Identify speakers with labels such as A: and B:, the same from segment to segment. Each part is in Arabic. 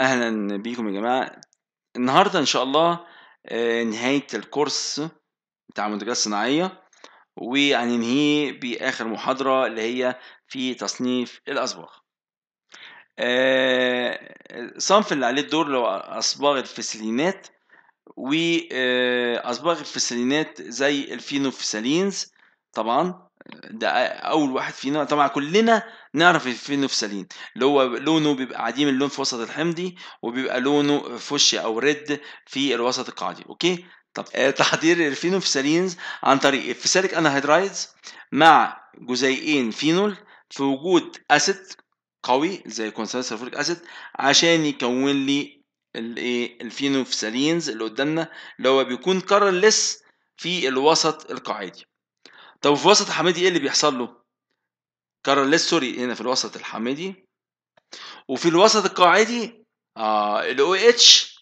A: اهلا بيكم يا جماعه النهارده ان شاء الله آه، نهايه الكورس بتاع المنتجات الصناعيه وهننهيه باخر محاضره اللي هي في تصنيف الاصباغ آه، الصنف اللي عليه الدور لو اصباغ الفسلينات واصباغ آه، الفسلينات زي الفينوفسالينز طبعا ده اول واحد فينا طبعا كلنا نعرف في فسالين اللي هو لونه بيبقى عديم اللون في وسط الحمضي وبيبقى لونه فوشي او ريد في الوسط القاعدي اوكي طب آه، تحضير الفينوفسالينز عن طريق الفسالك انهيدرايدز مع جزيئين فينول في وجود اسيد قوي زي كونسنتريت سلفوريك اسيد عشان يكون لي الايه الفينوفسالينز اللي قدامنا اللي هو بيكون كارلس في الوسط القاعدي طب في وسط الحميدي ايه اللي بيحصل له؟ كارلس سوري هنا في الوسط الحميدي وفي الوسط القاعدي آه ال او اتش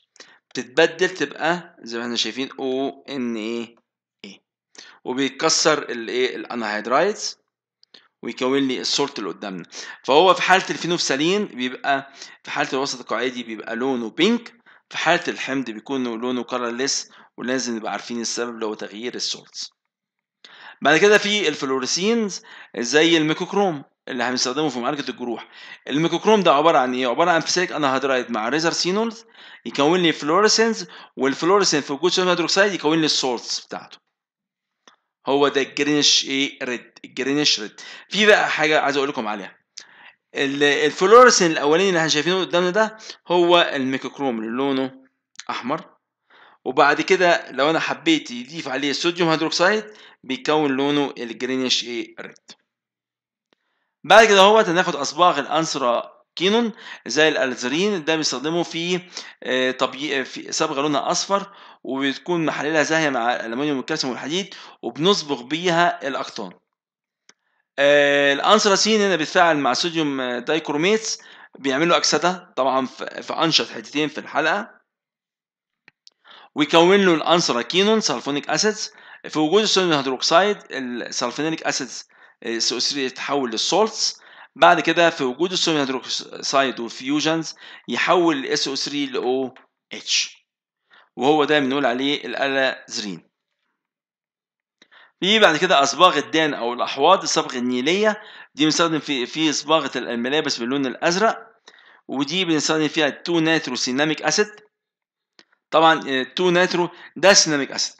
A: بتتبدل تبقى زي ما احنا شايفين او ان اي ايه وبيتكسر الايه الانهيدرايتس ويكون لي السولت اللي قدامنا فهو في حاله الفينوفسالين بيبقى في حاله الوسط القاعدي بيبقى لونه بينك في حاله الحمض بيكون لونه كارلس ولازم نبقى عارفين السبب اللي هو تغيير السولتس بعد كده في الفلوريسينز زي الميكوكروم اللي هنستخدمه في معالجه الجروح الميكوكروم ده عباره عن ايه عباره عن فيسيك انهيدرايت مع ريزر سينولز يكون لي فلوريسينز والفلوريسين في وجود صوديوم هيدروكسيد يكون لي السورس بتاعته هو ده الجرينش ايه ريد الجرينش ريد في بقى حاجه عايز اقول لكم عليها الفلوريسين الاولاني اللي احنا شايفينه قدامنا ده هو الميكوكروم اللي لونه احمر وبعد كده لو انا حبيت يضيف عليه صوديوم هيدروكسيد بيكون لونه الجرينيش ايه ريد بعد كده اهوت هناخد اصباغ الانسرا كينون زي الالزرين ده بيستخدمه في آه، طبي في صبغه لونها اصفر وبتكون محللها زاهيه مع الالومنيوم والكالسيوم والحديد وبنصبغ بيها الاقطان آه، الانسراسين هنا بيتفاعل مع صوديوم دايكروميتس بيعملوا اكسده طبعا في انشط حتتين في الحلقه ويكون له الانسراكينون سلفونيك اسيدز في وجود السوديوم هيدروكسيد السلفونيك اسيدز سي او 3 يتحول للسولتس بعد كده في وجود السوديوم هيدروكسيد والفيوجنز يحول الاس او 3 ل او اتش وهو ده بنقول عليه الالازرين في بعد كده اصباغ الدان او الاحواض الصبغ النيليه دي بنستخدم في في صباغه الملابس باللون الازرق ودي بنستخدم فيها التو ناتروسيناميك اسيد طبعا 2 آه، نيترو ده سيناميك اسيد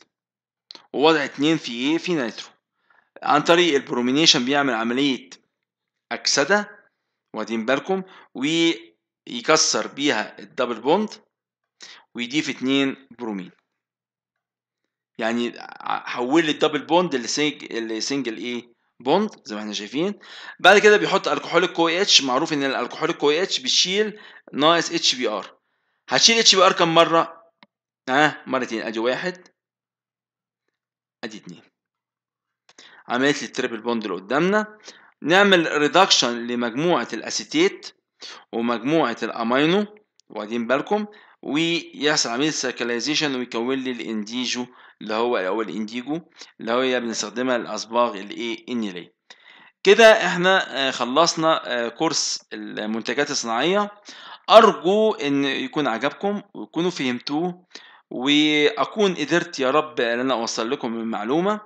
A: ووضع 2 في ايه في نيترو عن طريق البرومينيشن بيعمل عمليه اكسده واخدين بالكم ويكسر بيها الدبل بوند ويضيف 2 برومين يعني حول لي الدبل بوند لسنجل ايه بوند زي ما احنا شايفين بعد كده بيحط الكحوليك كو اتش معروف ان الالكحوليك كو اتش بيشيل ناقص اتش بي ار هتشيل اتش بي ار كام مره ها مرتين ادي واحد ادي اثنين عملت لي التريبل بوند اللي قدامنا نعمل ريدكشن لمجموعة الاسيتيت ومجموعة الامينو واخدين بالكم ويحصل عملية سيركلايزيشن ويكون لي الانديجو اللي هو او الانديجو اللي هي بنستخدمها الاصباغ الايه انيلي كده احنا آه، خلصنا آه، كورس المنتجات الصناعية ارجو ان يكون عجبكم ويكونوا فهمتوه واكون قدرت يا رب ان انا اوصل لكم المعلومه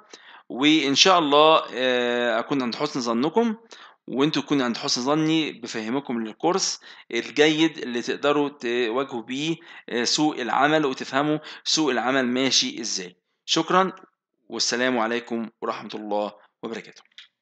A: وان شاء الله آه، اكون عند حسن ظنكم وانتوا تكونوا عند حسن ظني بفهمكم للكورس الجيد اللي تقدروا تواجهوا بيه آه، سوق العمل وتفهموا سوق العمل ماشي ازاي شكرا والسلام عليكم ورحمه الله وبركاته